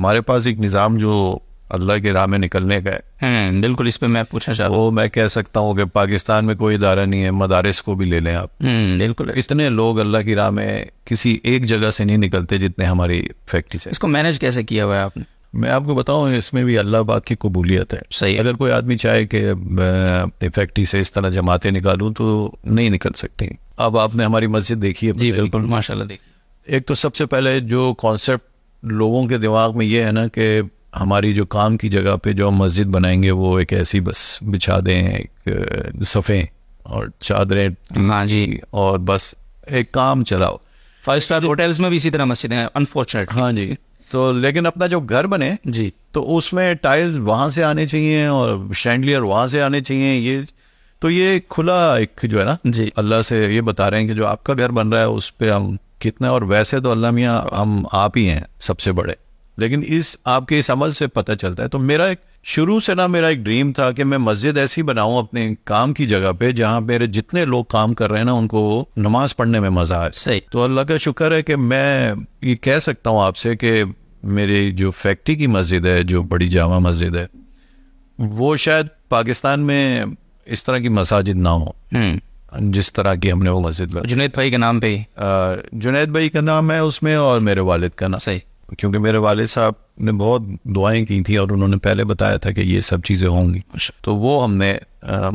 हमारे पास एक निज़ाम जो अल्लाह के राह में निकलने का है हाँ, हाँ, बिल्कुल इस पर मैं पूछना चाहता हूँ मैं कह सकता हूँ कि पाकिस्तान में कोई इदारा नहीं है मदारस को भी ले लें आप हम्म, बिल्कुल इतने लोग अल्लाह की राह में किसी एक जगह से नहीं निकलते जितने हमारी फैक्ट्री से इसको मैनेज कैसे किया हुआ है आपने मैं आपको बताऊं इसमें भी अल्लाह बाग की कबूलियत है सही अगर कोई आदमी चाहे कि अपनी फैक्ट्री से इस तरह जमाते निकालूं तो नहीं निकल सकती अब आपने हमारी मस्जिद देखी है जी बिल्कुल माशाल्लाह देखी एक तो सबसे पहले जो कॉन्सेप्ट लोगों के दिमाग में ये है ना कि हमारी जो काम की जगह पे जो हम मस्जिद बनाएंगे वो एक ऐसी बस बिछा दें एक सफ़ें और चादरें हाँ जी और बस एक काम चलाओ फाइव स्टार होटल्स में भी इसी तरह मस्जिदें हैं अनफॉर्चुनेट हाँ जी तो लेकिन अपना जो घर बने जी तो उसमें टाइल्स वहाँ से आने चाहिए और शैंडलियर वहाँ से आने चाहिए ये तो ये खुला एक जो है ना जी अल्लाह से ये बता रहे हैं कि जो आपका घर बन रहा है उस पर हम कितना और वैसे तो अल्लाह मियाँ हम आप ही हैं सबसे बड़े लेकिन इस आपके इस अमल से पता चलता है तो मेरा एक शुरू से ना मेरा एक ड्रीम था कि मैं मस्जिद ऐसी बनाऊं अपने काम की जगह पे जहां मेरे जितने लोग काम कर रहे हैं ना उनको नमाज पढ़ने में मजा आए सही तो अल्लाह का शुक्र है कि मैं ये कह सकता हूँ आपसे कि मेरी जो फैक्ट्री की मस्जिद है जो बड़ी जामा मस्जिद है वो शायद पाकिस्तान में इस तरह की मसाजिद ना हो हम्म। जिस तरह की हमने वो मस्जिद में जुनेद भाई के नाम पे जुनेद भाई का नाम है उसमें और मेरे वालिद का नाम सही क्योंकि मेरे वालिद साहब ने बहुत दुआएं की थी और उन्होंने पहले बताया था कि ये सब चीज़ें होंगी अच्छा। तो वो हमने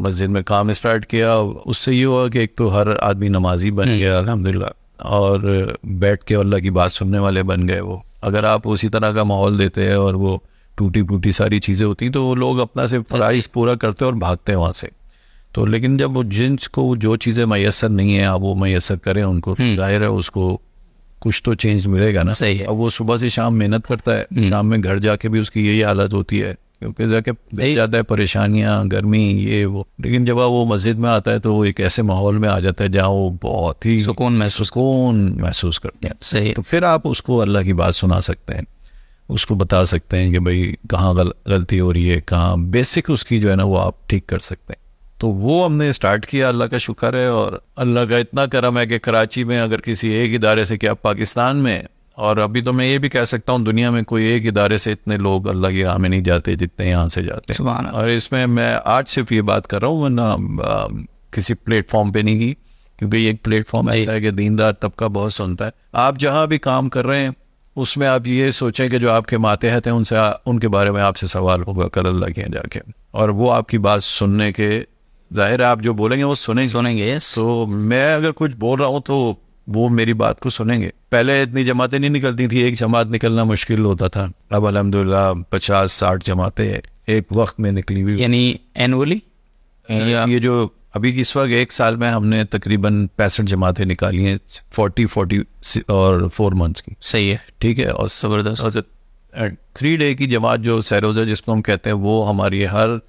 मस्जिद में काम स्टार्ट किया उससे ये हुआ कि एक तो हर आदमी नमाजी बन हम्म। गया अलहमदिल्ला और बैठ के अल्लाह की बात सुनने वाले बन गए वो अगर आप उसी तरह का माहौल देते हैं और वो टूटी फूटी सारी चीज़ें होती तो वो लोग अपना से प्राइस पूरा करते और भागते हैं वहाँ से तो लेकिन जब वो को जो चीज़ें मैसर नहीं है आप वो मैसर करें उनको हम्म। जाहिर है उसको कुछ तो चेंज मिलेगा ना सही है अब वो सुबह से शाम मेहनत करता है हम्म। शाम में घर जाके भी उसकी यही हालत होती है क्योंकि जाके ज़्यादा है परेशानियाँ गर्मी ये वो लेकिन जब वो मस्जिद में आता है तो वो एक ऐसे माहौल में आ जाता है जहाँ वो बहुत ही सुकून महसूस सुकून महसूस करते हैं सही तो फिर आप उसको अल्लाह की बात सुना सकते हैं उसको बता सकते हैं कि भाई कहाँ गल, गलती हो रही है कहाँ बेसिक उसकी जो है ना वो आप ठीक कर सकते हैं तो वो हमने स्टार्ट किया अल्लाह का शुक्र है और अल्लाह का इतना करम है कि कराची में अगर किसी एक इदारे से क्या पाकिस्तान में और अभी तो मैं ये भी कह सकता हूँ दुनिया में कोई एक इदारे से इतने लोग अल्लाह की राह में नहीं जाते जितने यहाँ से जाते हैं और इसमें मैं आज सिर्फ ये बात कर रहा हूँ वरना किसी प्लेटफॉर्म पे नहीं की क्योंकि ये एक प्लेटफॉर्म ऐसा है कि दीनदार तबका बहुत सुनता है आप जहाँ भी काम कर रहे हैं उसमें आप ये सोचें कि जो आपके माते हैं उनसे उनके बारे में आपसे सवाल होगा कल अल्लाह के जाके और वो आपकी बात सुनने के जाहिर है आप जो बोलेंगे वो सुनेंगे सुनेंगे यस तो मैं अगर कुछ बोल रहा हूँ तो वो मेरी बात को सुनेंगे पहले इतनी जमातें नहीं निकलती थी एक जमात निकलना मुश्किल होता था अब अलहमदिल्ला पचास साठ जमातें एक वक्त में निकली हुई यानी एनुअली ये जो अभी इस वक्त एक साल में हमने तकरीबन पैंसठ जमातें निकाली हैं फोर्टी फोर्टी और फोर मंथ्स की सही है ठीक है और ज़बरदस्त थ्री डे की जमात जो सैरोजा जिसको हम कहते हैं वो हमारी हर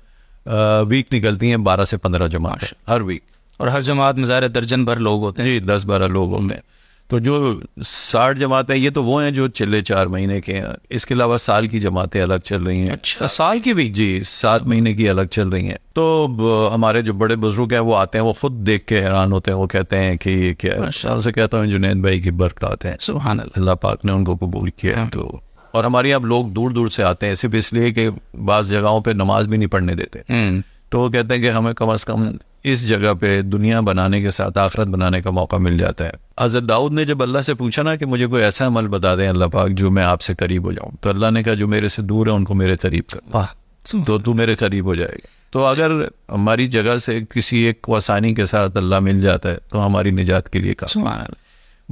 वीक निकलती हैं बारह से पंद्रह जमात हर वीक और हर जमात में ज़्यादा दर्जन भर लोग होते हैं जी दस बारह लोग होते हैं तो जो साठ जमातें ये तो वो हैं जो चले चार महीने के हैं इसके अलावा साल की जमातें अलग चल रही हैं अच्छा साल की भी जी सात महीने की अलग चल रही हैं तो हमारे जो बड़े बुजुर्ग हैं वो आते हैं वो खुद देख के हैरान होते हैं वो कहते हैं कि ये क्या है से कहता हूँ जुनेद भाई की बरकत आते हैं सुबह अल्लाह पाक ने उनको कबूल किया हाँ। तो और हमारे यहाँ लोग दूर दूर से आते हैं सिर्फ इसलिए कि बाज़ जगहों पर नमाज भी नहीं पढ़ने देते हम्म। तो वो कहते हैं कि हमें कम अज़ कम इस जगह पे दुनिया बनाने के साथ आखरत बनाने का मौका मिल जाता है हज़रत दाऊद ने जब अल्लाह से पूछा ना कि मुझे कोई ऐसा अमल बता दें अल्लाह पाक जो मैं आपसे करीब हो जाऊँ तो अल्लाह ने कहा जो मेरे से दूर है उनको मेरे करीब कर तो तू मेरे करीब हो जाएगा तो अगर हमारी जगह से किसी एक को आसानी के साथ अल्लाह मिल जाता है तो हमारी निजात के लिए काफ़ी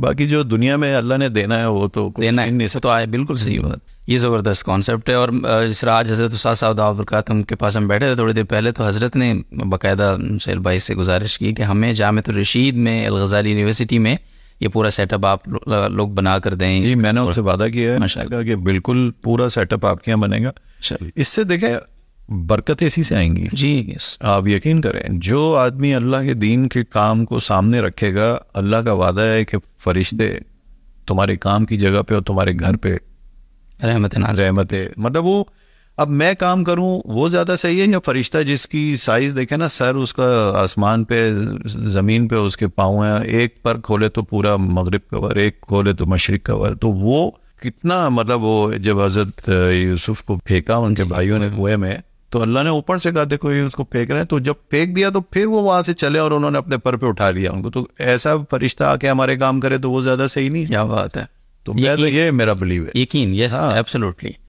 बाकी जो दुनिया में अल्लाह ने देना है वो तो देना है तो आए बिल्कुल सही बात ये ज़बरदस्त कॉन्सेप्ट है और राज हज़रत उसाद साहब के पास हम बैठे थे थोड़ी देर पहले तो हज़रत ने बाकायदा शैल भाई से गुजारिश की कि हमें जामत रशीद में अलगजाली यूनिवर्सिटी में ये पूरा सेटअप आप लोग लो बना कर दें जी मैंने उनसे वादा किया है कि बिल्कुल पूरा सेटअप आपके यहाँ बनेगा इससे देखें बरकत इसी से आएंगी जी आप यकीन करें जो आदमी अल्लाह के दीन के काम को सामने रखेगा अल्लाह का वादा है कि फरिश्ते तुम्हारे काम की जगह पे और तुम्हारे घर पे रहमत रहमत मतलब वो अब मैं काम करूं वो ज़्यादा सही है या फरिश्ता जिसकी साइज़ देखे ना सर उसका आसमान पे ज़मीन पे उसके पाँव है एक पर खोले तो पूरा मगरब कवर एक खोले तो मशरक कवर तो वो कितना मतलब वो जब हजरत यूसुफ को फेंका उनके भाइयों ने कुएं में तो अल्लाह ने ऊपर से कहा देखो ये उसको फेंक रहे हैं तो जब फेंक दिया तो फिर वो वहाँ से चले और उन्होंने अपने पर पे उठा लिया उनको तो ऐसा फरिश्ता आके हमारे काम करे तो वो ज़्यादा सही नहीं क्या बात है तो मैं तो ये मेरा बिलीव है यकीन यस एब्सोल्युटली हाँ।